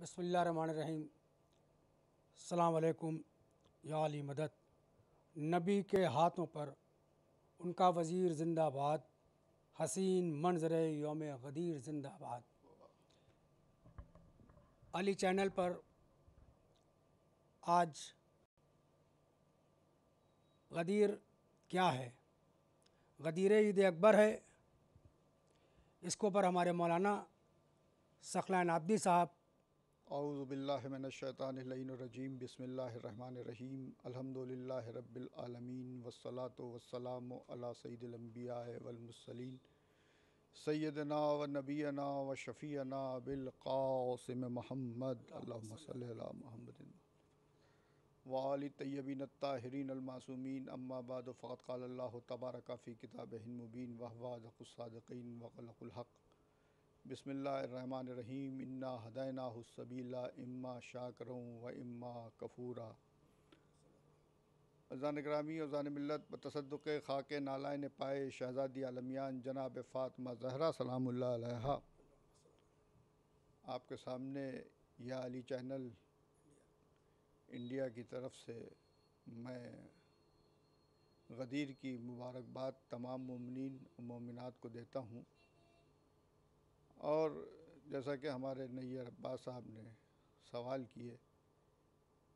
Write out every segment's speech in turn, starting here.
बसमीम अलैक्म या अली मदद नबी के हाथों पर उनका वज़ीर जिंदाबाद हसीन मंजर योम गदीर जिंदाबाद अली चैनल पर आज गदीर क्या है गदीर ईद अकबर है इसको पर हमारे मौलाना सखलान आबदी साहब आउज़बिल्लिनशैतानरजीम बसमीम अलहमदिल्ला रबालमीन वसलात वसलाम सईदलम्बिया वलमसलिन सैदना व नबीना व शफ़ीना बिलकासम महमद महमद वाल तयबिन ताहरीन अलमासूमिन अम्माबाद फ़ात कल्ला तबारक फ़ी किताब मुबीन वहवादक़ादकिन बसमीम इन्ना हदैना हुसबीला इम्मा शाकरों व इम्मा कफूरा अजान ग्रामी अजान मिलत बतसदक ख़ाक नालायन पाए शहज़ादी आलमियान जनाब फ़ातमा जहरा सलाम आपके सामने यह अली चैनल इंडिया की तरफ से मैं गदीर की मुबारकबाद तमाम ममिन ममिनत को देता हूँ और जैसा कि हमारे नैर अब्बास साहब ने सवाल किए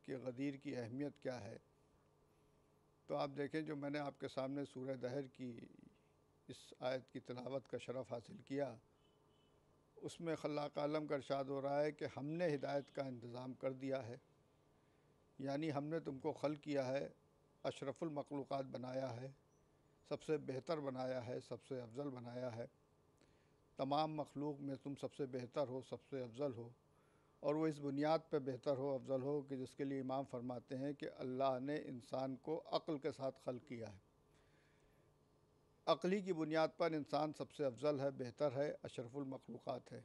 कि गदीर की अहमियत क्या है तो आप देखें जो मैंने आपके सामने सूर्य दहर की इस आयत की तलावत का शरफ़ हासिल किया उसमें खलाक आलम का इरशाद हो रहा है कि हमने हिदायत का इंतज़ाम कर दिया है यानी हमने तुमको खल किया है अशरफुल बनाया है सबसे बेहतर बनाया है सबसे अफजल बनाया है तमाम मखलूक में तुम सबसे बेहतर हो सबसे अफजल हो और वो इस बुनियाद पर बेहतर हो अफजल हो कि जिसके लिए इमाम फरमाते हैं कि अल्लाह ने इंसान को अक्ल के साथ खल किया है अकली की बुनियाद पर इंसान सबसे अफजल है बेहतर है अशरफुलमखलूक़ात है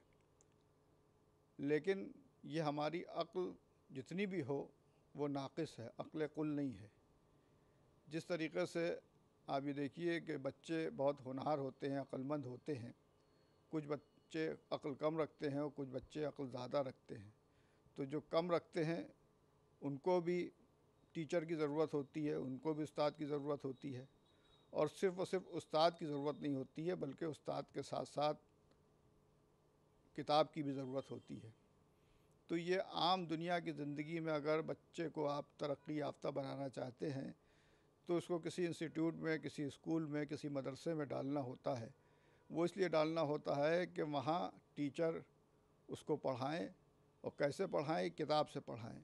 लेकिन ये हमारी अक्ल जितनी भी हो वो नाक़ है अक्ल कुल नहीं है जिस तरीके से आप ये देखिए कि बच्चे बहुत होनहार होते हैं अक्लमंद होते हैं कुछ बच्चे अक्ल कम रखते हैं और कुछ बच्चे अक्ल ज़्यादा रखते हैं तो जो कम रखते हैं उनको भी टीचर की ज़रूरत होती है उनको भी उस्ताद की ज़रूरत होती है और सिर्फ़ और सिर्फ उस्ताद की ज़रूरत नहीं होती है बल्कि उस्ताद के साथ साथ किताब की भी ज़रूरत होती है तो ये आम दुनिया की ज़िंदगी में अगर बच्चे को आप तरक्की याफ्ता बनाना चाहते हैं तो उसको किसी इंस्टीट्यूट में किसी स्कूल में किसी मदरसे में डालना होता है वो इसलिए डालना होता है कि वहाँ टीचर उसको पढ़ाएं और कैसे पढ़ाएं किताब से पढ़ाएं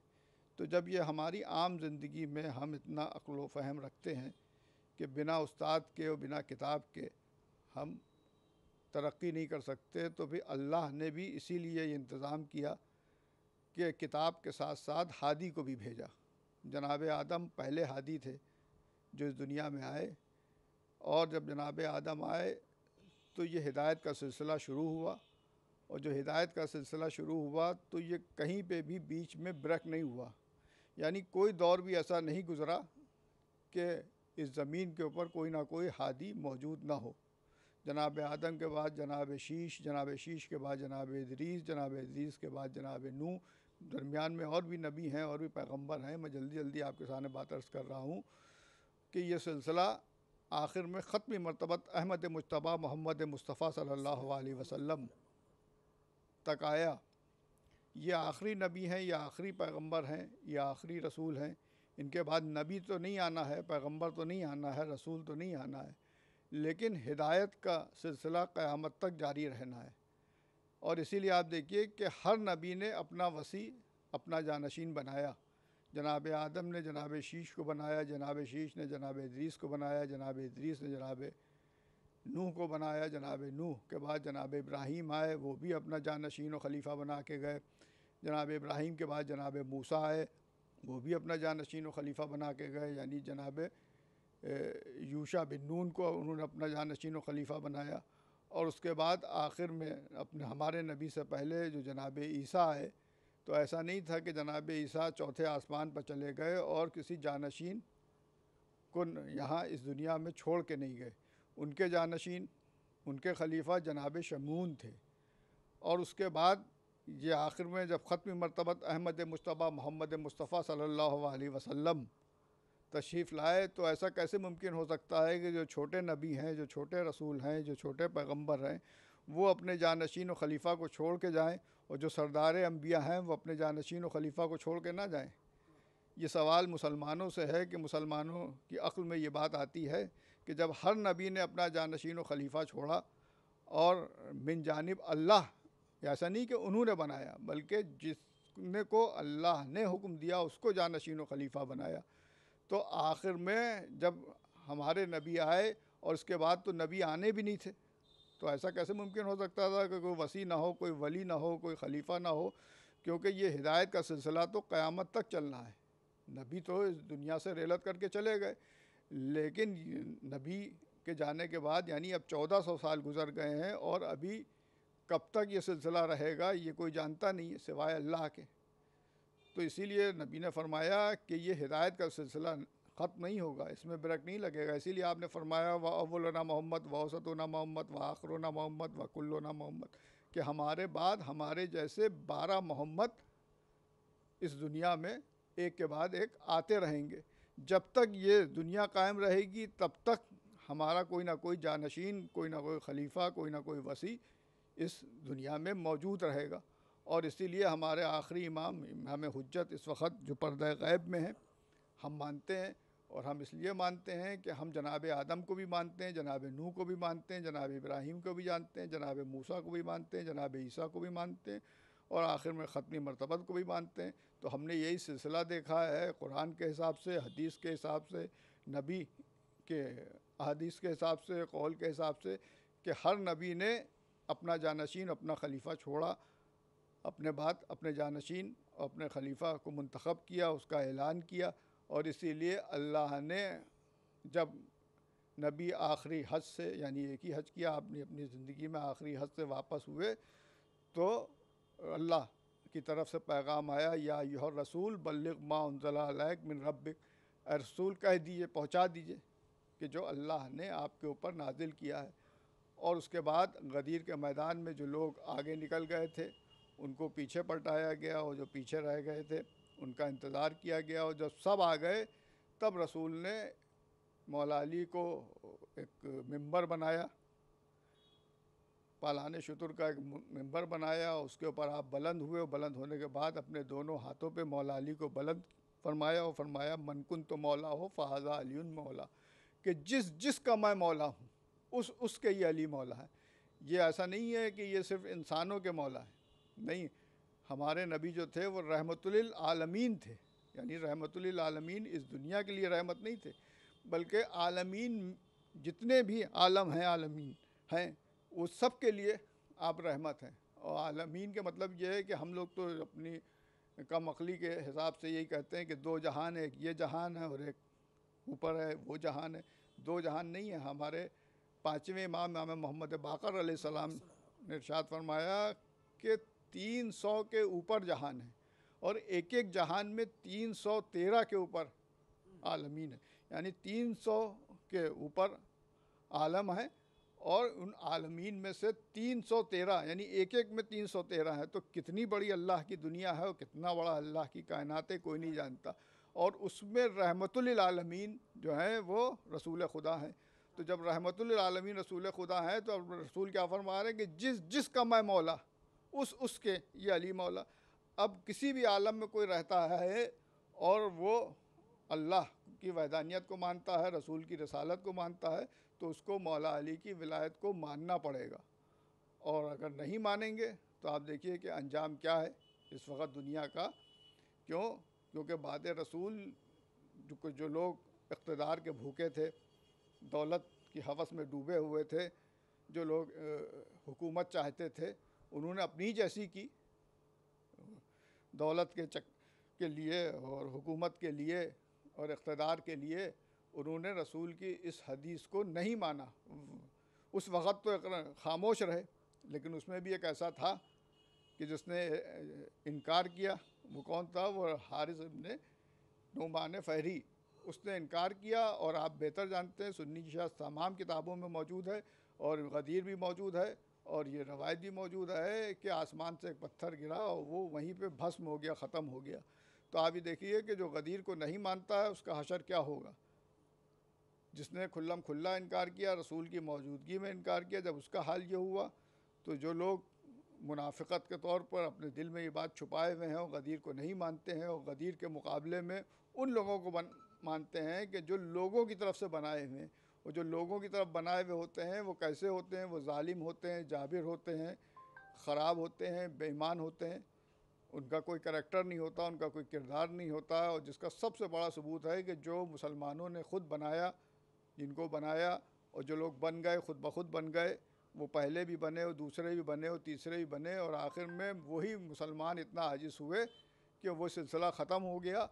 तो जब ये हमारी आम ज़िंदगी में हम इतना अक्ल फ़हम रखते हैं कि बिना उस्ताद के और बिना किताब के हम तरक्की नहीं कर सकते तो भी अल्लाह ने भी इसीलिए ये इंतज़ाम किया कि किताब के साथ साथ हादी को भी भेजा जनाब आदम पहले हादी थे जो इस दुनिया में आए और जब जनाब आदम आए तो ये हिदायत का सिलसिला शुरू हुआ और जो हिदायत का सिलसिला शुरू हुआ तो ये कहीं पे भी बीच में ब्रेक नहीं हुआ यानी कोई दौर भी ऐसा नहीं गुज़रा कि इस ज़मीन के ऊपर कोई ना कोई हादी मौजूद ना हो जनाब आदम के बाद जनाब शीश जनाब शीश के बाद जनाब इदरीस जनाब इदरीस के बाद जनाब नू दरमियान में और भी नबी हैं और भी पैगंबर हैं मैं जल्दी जल्दी आपके सामने बात अर्ज़ कर रहा हूँ कि यह सिलसिला आखिर में ख़त्म मरतबत अहमद मुशतबा मोहम्मद मुस्तफ़ा सल्ला वसम तक आया ये आखिरी नबी हैं या आखिरी पैगंबर हैं या आखिरी रसूल हैं इनके बाद नबी तो नहीं आना है पैगंबर तो नहीं आना है रसूल तो नहीं आना है लेकिन हिदायत का सिलसिला क़यामत तक जारी रहना है और इसीलिए आप देखिए कि हर नबी ने अपना वसी अपना जानशीन बनाया जनाब आदम ने जनाब शीश को बनाया जनाब शीश ने जनाब इदरीस को बनाया जनाब इदरीस ने जनाब नूह को बनाया जनाब नूह के बाद जनाब इब्राहीम आए वो भी अपना जानशीन व खलीफा बना के गए जनाब इब्राहिम के बाद जनाब मूसा आए वो भी अपना जानशीन व खलीफा बना के गए यानी जनाब यूशा बिन नून को उन्होंने अपना जानशीन व खलीफा बनाया और उसके बाद आखिर में अपने हमारे नबी से पहले जो जनाब ईसा आए तो ऐसा नहीं था कि जनाब ईसा चौथे आसमान पर चले गए और किसी जानशीन को यहाँ इस दुनिया में छोड़ के नहीं गए उनके जानशीन उनके खलीफा जनाब शमून थे और उसके बाद ये आखिर में जब ख़त्म मरतबत अहमद मुशतबा मोहम्मद मुस्तफ़ा सल्लल्लाहु अलैहि वसल्लम तशरीफ़ लाए तो ऐसा कैसे मुमकिन हो सकता है कि जो छोटे नबी हैं जो छोटे रसूल हैं जो छोटे पैगंबर हैं वो अपने जानशीन व खलीफ़ा को छोड़ के जाएँ और जो सरदार अम्बिया हैं वो अपने जानशीन व खलीफ़ा को छोड़ के ना जाएँ ये सवाल मुसलमानों से है कि मुसलमानों की अक्ल में ये बात आती है कि जब हर नबी ने अपना जानशीन व खलीफ़ा छोड़ा और मिन जानब अल्लाह ऐसा नहीं कि उन्होंने बनाया बल्कि जिसने को अल्लाह ने हुक्म दिया उसको जानशीन व खलीफ़ा बनाया तो आखिर में जब हमारे नबी आए और उसके बाद तो नबी आने भी नहीं थे तो ऐसा कैसे मुमकिन हो सकता था कि कोई वसी ना हो कोई वली ना हो कोई खलीफा ना हो क्योंकि ये हिदायत का सिलसिला तो क़्यामत तक चलना है नबी तो इस दुनिया से रेलत करके चले गए लेकिन नबी के जाने के बाद यानी अब चौदह सौ साल गुजर गए हैं और अभी कब तक ये सिलसिला रहेगा ये कोई जानता नहीं है सिवाय अल्लाह के तो इसीलिए नबी ने फरमाया कि ये हिदायत का सिलसिला ख़त्म नहीं होगा इसमें ब्रेक नहीं लगेगा इसीलिए आपने फरमाया व ना मोहम्मद व औसतना मोहम्मद व ना मोहम्मद व ना मोहम्मद कि हमारे बाद हमारे जैसे बारह मोहम्मद इस दुनिया में एक के बाद एक आते रहेंगे जब तक ये दुनिया कायम रहेगी तब तक हमारा कोई ना कोई जानशीन कोई ना कोई खलीफा कोई ना कोई वसी इस दुनिया में मौजूद रहेगा और इसीलिए हमारे आखिरी इमाम इमाम हजत इस वक्त जो पर्दा गैब में हैं हम मानते हैं और हम इसलिए मानते हैं कि हम जनाब आदम को भी मानते हैं जनाब नूह को भी मानते हैं जनाब इब्राहिम को भी जानते हैं जनाब मूसा को भी मानते हैं जनाब ईसा को भी मानते हैं और आखिर में ख़त्मी मरतबत को भी मानते हैं तो हमने यही सिलसिला देखा है कुरान के हिसाब से हदीस के हिसाब से नबी के हदीस के हिसाब से कौल के हिसाब से कि हर नबी ने अपना जानशीन अपना खलीफा छोड़ा अपने बात अपने जानशीन अपने खलीफा को मंतखब किया उसका ऐलान किया और इसीलिए अल्लाह ने जब नबी आखिरी हज से यानी एक ही हज किया आपने अपनी ज़िंदगी में आखिरी हज से वापस हुए तो अल्लाह की तरफ से पैगाम आया या यह रसूल बल्लग माउनजलाक मिन रब रसूल कह दीजिए पहुँचा दीजिए कि जो अल्लाह ने आपके ऊपर नाजिल किया है और उसके बाद गदीर के मैदान में जो लोग आगे निकल गए थे उनको पीछे पलटाया गया और जो पीछे रह गए थे उनका इंतज़ार किया गया और जब सब आ गए तब रसूल ने मौलाली को एक मेंबर बनाया पालान शतुर का एक मेंबर बनाया उसके ऊपर आप बुलंद हुए और बुलंद होने के बाद अपने दोनों हाथों पे मौलाली को बुलंद फरमाया और फरमाया मनकुन तो मौला हो फ़ाजा अली मौला कि जिस जिस का मैं मौला हूँ उस उसके ये अली मौला है ये ऐसा नहीं है कि ये सिर्फ इंसानों के मौला है नहीं हमारे नबी जो थे वो रहमतुल आलमीन थे यानी रहमतुल आलमीन इस दुनिया के लिए रहमत नहीं थे बल्कि आलमीन जितने भी आलम हैं आलमीन हैं वो सब के लिए आप रहमत हैं और आलमीन के मतलब ये है कि हम लोग तो अपनी कम अकली के हिसाब से यही कहते हैं कि दो जहान है एक ये जहान है और एक ऊपर है वो जहान है दो जहान नहीं है हमारे पाँचवें इमाम मोहम्मद बाकर सलाम ने इर्शाद फरमाया कि 300 के ऊपर जहान है और एक एक जहान में 313 के ऊपर आलमीन है यानी 300 के ऊपर आलम है और उन आलमीन में से 313 यानी एक एक में 313 है तो कितनी बड़ी अल्लाह की दुनिया है और कितना बड़ा अल्लाह की कायनात है कोई नहीं जानता और उसमें रहमतुल्लामीन जो हैं वो रसूल खुदा हैं तो जब रहमतुल्लामीन रसूल खुदा हैं तो अब रसूल क्या फरमा रहे हैं कि जिस जिस का मैं मौला उस उसके ये अली मौला अब किसी भी आलम में कोई रहता है और वो अल्लाह की वैदानियत को मानता है रसूल की रसालत को मानता है तो उसको मौला अली की विलायत को मानना पड़ेगा और अगर नहीं मानेंगे तो आप देखिए कि अंजाम क्या है इस वक्त दुनिया का क्यों क्योंकि बाद रसूल जो, जो लोग इकतदार के भूखे थे दौलत की हवस में डूबे हुए थे जो लोग हुकूमत चाहते थे उन्होंने अपनी जैसी की दौलत के चक के लिए और हुकूमत के लिए और इकतदार के लिए उन्होंने रसूल की इस हदीस को नहीं माना उस वक़्त तो खामोश रहे लेकिन उसमें भी एक ऐसा था कि जिसने इनकार किया वो कौन था वो हारिस ने नुमान फहरी उसने इनकार किया और आप बेहतर जानते हैं सुन्नी शाह तमाम किताबों में मौजूद है और गदीर भी मौजूद है और ये रवायत भी मौजूद है कि आसमान से एक पत्थर गिरा और वो वहीं पे भस्म हो गया ख़त्म हो गया तो आप ही देखिए कि जो गदीर को नहीं मानता है उसका हशर क्या होगा जिसने खुल्लम खुल्ला इनकार किया रसूल की मौजूदगी में इनकार किया जब उसका हाल ये हुआ तो जो लोग मुनाफिकत के तौर पर अपने दिल में ये बात छुपाए हुए हैं और गदीर को नहीं मानते हैं और गदीर के मुकाबले में उन लोगों को बन मानते हैं कि जो लोगों की तरफ से बनाए हुए हैं वो जो लोगों की तरफ बनाए हुए होते हैं वो कैसे होते हैं वो ालिम होते हैं जाबिर होते हैं ख़राब होते हैं बेईमान होते हैं उनका कोई करैक्टर नहीं होता उनका कोई किरदार नहीं होता और जिसका सबसे बड़ा सबूत है कि जो मुसलमानों ने ख़ुद बनाया जिनको बनाया और जो लोग बन गए ख़ुद ब खुद बन गए वो पहले भी बने और दूसरे भी बने और तीसरे भी बने और आखिर में वही मुसलमान इतना आजिज़ हुए कि वो सिलसिला ख़त्म हो गया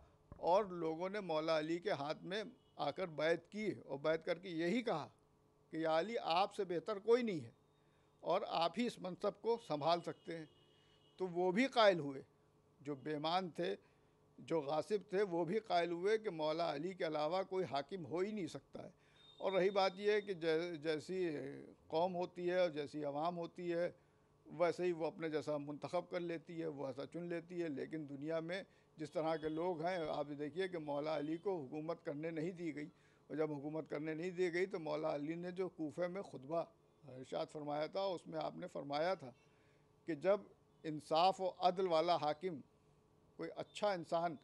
और लोगों ने मौला अली के हाथ में आकर बैत की और बैत करके यही कहा कि अली आपसे बेहतर कोई नहीं है और आप ही इस मनसब को संभाल सकते हैं तो वो भी कायल हुए जो बेमान थे जो गासिब थे वो भी कायल हुए कि मौला अली के अलावा कोई हाकिम हो ही नहीं सकता है और रही बात यह है कि जैसी कौम होती है और जैसी आवाम होती है वैसे ही वो अपने जैसा मंतखब कर लेती है वो ऐसा चुन लेती है लेकिन दुनिया में जिस तरह के लोग हैं आप देखिए कि मौला अली को हुकूमत करने नहीं दी गई और जब हुकूमत करने नहीं दी गई तो मौला अली ने जो कोफे में खुतबा इर्शाद फरमाया था उसमें आपने फरमाया था कि जब इंसाफ और अदल वाला हाकिम कोई अच्छा इंसान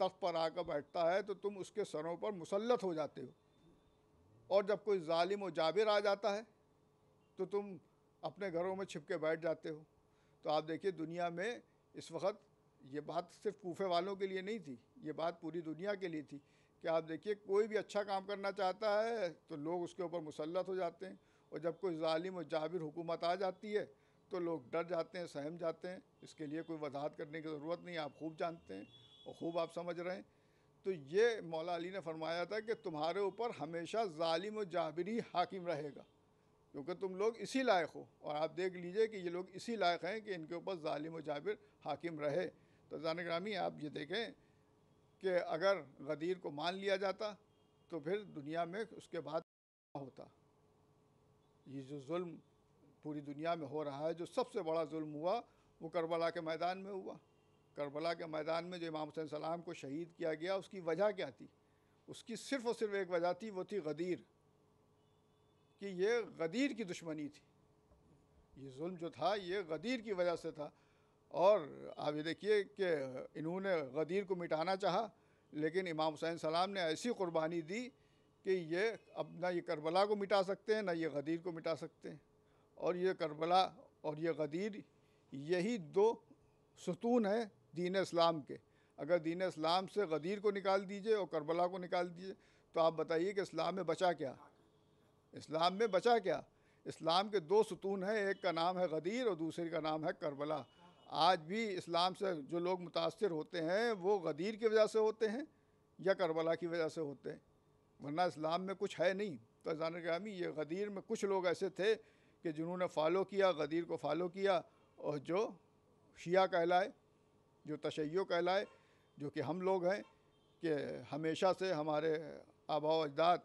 तख्त पर आकर बैठता है तो तुम उसके सरों पर मुसलत हो जाते हो और जब कोई ालिम व जाबिर आ जाता है तो तुम अपने घरों में छिपके बैठ जाते हो तो आप देखिए दुनिया में इस वक्त ये बात सिर्फ कोफे वालों के लिए नहीं थी ये बात पूरी दुनिया के लिए थी कि आप देखिए कोई भी अच्छा काम करना चाहता है तो लोग उसके ऊपर मुसलत हो जाते हैं और जब कोई ालिम और जाविर हुकूमत आ जाती है तो लोग डर जाते हैं सहम जाते हैं इसके लिए कोई वजाहत करने की ज़रूरत नहीं आप खूब जानते हैं और खूब आप समझ रहे हैं तो ये मौला अली ने फरमाया था कि तुम्हारे ऊपर हमेशा ालिम और ही हाकिम रहेगा क्योंकि तुम लोग इसी लायक हो और आप देख लीजिए कि ये लोग इसी लायक हैं कि इनके ऊपर ालिम व जाबिर हाकिम रहे तो जान ग्रामी आप ये देखें कि अगर गदीर को मान लिया जाता तो फिर दुनिया में उसके बाद होता ये जो जुल्म पूरी दुनिया में हो रहा है जो सबसे बड़ा जुल्म हुआ वो करबला के मैदान में हुआ करबला के मैदान में जो इमाम हुसैन सलाम को शहीद किया गया उसकी वजह क्या थी उसकी सिर्फ़ और सिर्फ एक वजह थी वो थी गदीर कि ये गदीर की दुश्मनी थी ये जुल्म जो था ये गदीर की वजह से था और आप ये देखिए कि इन्होंने गदीर को मिटाना चाहा लेकिन इमाम हुसैन सलाम ने ऐसी कुर्बानी दी कि ये अब ना ये करबला को मिटा सकते हैं ना ये गदीर को मिटा सकते हैं और ये करबला और ये गदीर यही दो सतून हैं दीन इस्लाम के अगर दीन इस्लाम से गदीर को निकाल दीजिए और करबला को निकाल दीजिए तो आप बताइए कि इस्लाम में बचा क्या इस्लाम में बचा क्या इस्लाम के दो सतून हैं एक का नाम है गदीर और दूसरे का नाम है करबला आज भी इस्लाम से जो लोग मुतासर होते हैं वो गदीर की वजह से होते हैं या करबला की वजह से होते हैं वरना इस्लाम में कुछ है नहीं तो फैज़ान ग्रामी ये गदीर में कुछ लोग ऐसे थे कि जिन्होंने फॉलो किया गदीर को फॉलो किया और जो शिया कहलाए जो तशैय कहलाए जो कि हम लोग हैं कि हमेशा से हमारे आबा अजदाद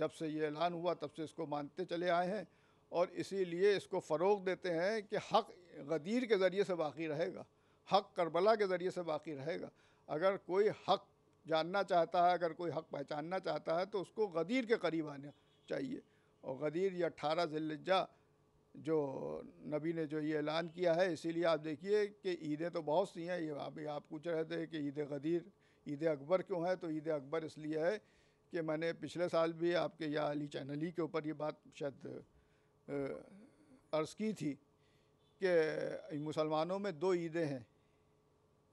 जब से ये ऐलान हुआ तब से इसको मानते चले आए हैं और इसीलिए इसको फ़रोग देते हैं कि हक़ गदीर के ज़रिए से बाकी रहेगा हक करबला के ज़रिए से बाकी रहेगा अगर कोई हक जानना चाहता है अगर कोई हक पहचानना चाहता है तो उसको गदीर के करीब आना चाहिए और गदीर ये अट्ठारह जिल्जा जो नबी ने जो ये ऐलान किया है इसीलिए आप देखिए कि ईदें तो बहुत सी हैं ये अभी आप पूछ रहे थे कि ईद गदीर ईद अकबर क्यों है तो ईद अकबर इसलिए है कि मैंने पिछले साल भी आपके या अली चैनली के ऊपर ये बात शायद अर्ज़ की थी कि मुसलमानों में दो ईदें हैं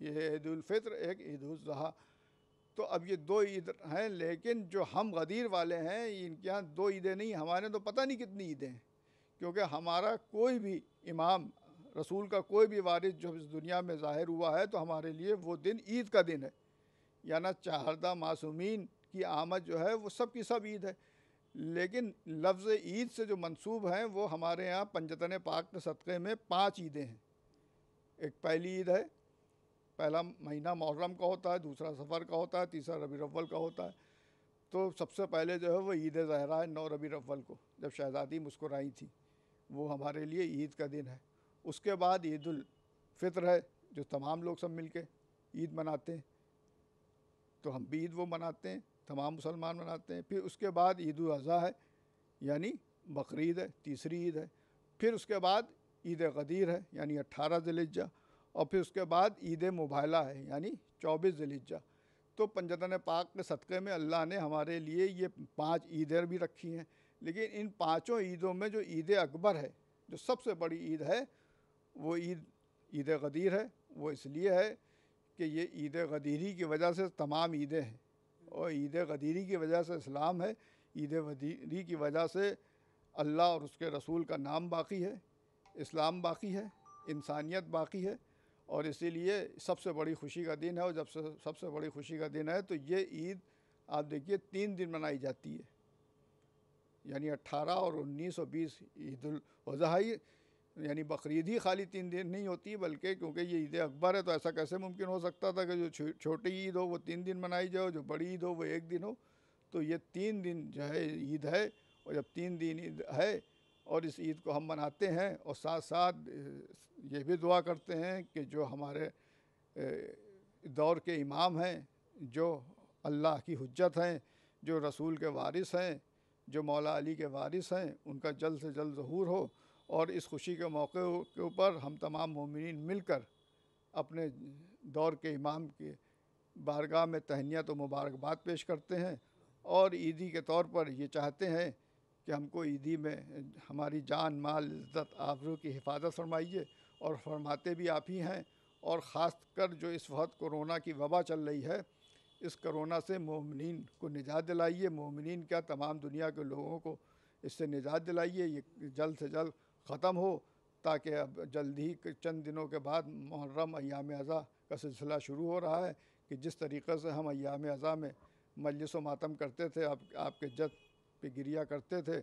ये ईदालफ़ितर एक ईदाजी तो अब ये दो ईद हैं लेकिन जो हम गदीर वाले हैं इनके यहाँ दो ईदें नहीं हमारे तो पता नहीं कितनी ईदें हैं क्योंकि हमारा कोई भी इमाम रसूल का कोई भी वारिस जो इस दुनिया में ज़ाहिर हुआ है तो हमारे लिए वो दिन ईद का दिन है यानी चाहरदा मासूमीन की आमद जो है वो सब की सब ईद है लेकिन लफ्ज़ ईद से जो मंसूब हैं वो हमारे यहाँ पंजतन पाक के सदक़े में पाँच ईदें हैं एक पहली ईद है पहला महीना मुहर्रम का होता है दूसरा सफ़र का होता है तीसरा रबी अव्वल का होता है तो सबसे पहले जो है वो ईद जहरा है नौ रबी अव्वल को जब शहज़ादी मुस्कुराई थी वो हमारे लिए ईद का दिन है उसके बाद ईदालफ़ितर है जो तमाम लोग सब मिल के ईद मनाते हैं तो हम भी ईद वो मनाते हैं तमाम मुसलमान मनाते हैं फिर उसके बाद ईद अज़ी है यानी बकरीद है तीसरी ईद है फिर उसके बाद ईद गदीर है यानी अट्ठारह जलिजा और फिर उसके बाद ईद मुबाला है यानी चौबीस जलिजा तो पंजतन पाक के सदक़े में अल्लाह ने हमारे लिए ये पांच ईदें भी रखी हैं लेकिन इन पांचों ईदों में जो ईद अकबर है जो सबसे बड़ी ईद है वो ईद ईद गदीर है वो इसलिए है कि ये ईद गदीरी की वजह से तमाम ईदें हैं और ईद गदीरी की वजह से इस्लाम है ईद गदीरी की वजह से अल्लाह और उसके रसूल का नाम बाकी है इस्लाम बाकी है इंसानियत बाकी है और इसीलिए सबसे बड़ी खुशी का दिन है और जब से सबसे बड़ी खुशी का दिन है तो ये ईद आप देखिए तीन दिन मनाई जाती है यानी 18 और 19 और 20 ईद उजहा यानी बकरीद ही खाली तीन दिन नहीं होती बल्कि क्योंकि ये ईद अकबर है तो ऐसा कैसे मुमकिन हो सकता था कि जो छोटी ईद हो वो तीन दिन मनाई जाए जो बड़ी ईद हो वो एक दिन हो तो ये तीन दिन जो है ईद है और जब तीन दिन ईद है और इस ईद को हम मनाते हैं और साथ साथ ये भी दुआ करते हैं कि जो हमारे दौर के इमाम हैं जो अल्लाह की हजत हैं जो रसूल के वारिस हैं जो मौला अली के वारिस हैं उनका जल्द से जल्द ज़हूर हो और इस खुशी के मौके के ऊपर हम तमाम ममिन मिलकर अपने दौर के इमाम के बारगाह में तहनिया तो मुबारकबाद पेश करते हैं और ईदी के तौर पर ये चाहते हैं कि हमको ईदी में हमारी जान माल इज़्ज़त आबरू की हिफाजत फरमाइए और फरमाते भी आप ही हैं और ख़ास कर जो इस वक्त कोरोना की वबा चल रही है इस करोना से ममिन को निजात दिलाइए ममिन क्या तमाम दुनिया के लोगों को इससे निजात दिलाइए ये जल्द से जल्द ख़त्म हो ताकि अब जल्द ही चंद दिनों के बाद मुहर्रम अयाम अज़ा का सिलसिला शुरू हो रहा है कि जिस तरीक़े से हम अयाम अज़ा में मजलिस मातम करते थे आप आपके जद पे गिरिया करते थे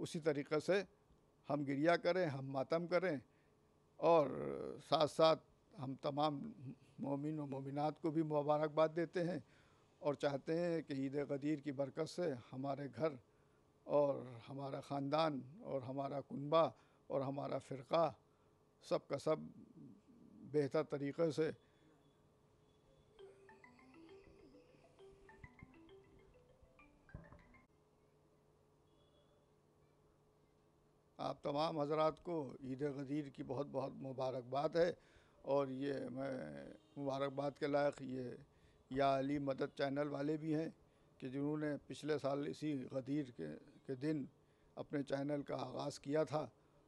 उसी तरीक़े से हम गिरिया करें हम मातम करें और साथ साथ हम तमाम मोमिन व मोमिनात को भी मुबारकबाद देते हैं और चाहते हैं कि ईद गदीर की बरकत से हमारे घर और हमारा ख़ानदान और हमारा कुनबा और हमारा फ़िरका सब का सब बेहतर तरीक़े से आप तमाम हजरात को ईद गदीर की बहुत बहुत मुबारकबाद है और ये मैं मुबारकबाद के लायक ये या अली मदद चैनल वाले भी हैं कि जिन्होंने पिछले साल इसी गदीर के के दिन अपने चैनल का आगाज़ किया था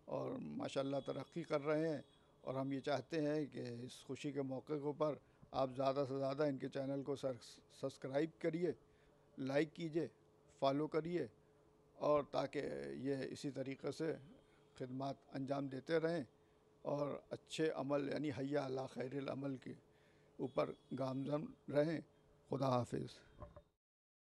और माशाल्लाह तरक्की कर रहे हैं और हम ये चाहते हैं कि इस खुशी के मौके के ऊपर आप ज़्यादा से ज़्यादा इनके चैनल को सब्सक्राइब करिए लाइक कीजिए फॉलो करिए और ताकि ये इसी तरीके से खदमात अंजाम देते रहें और अच्छे अमल यानी हैया अला खैर अमल के ऊपर गामजन रहें खुदा हाफिज़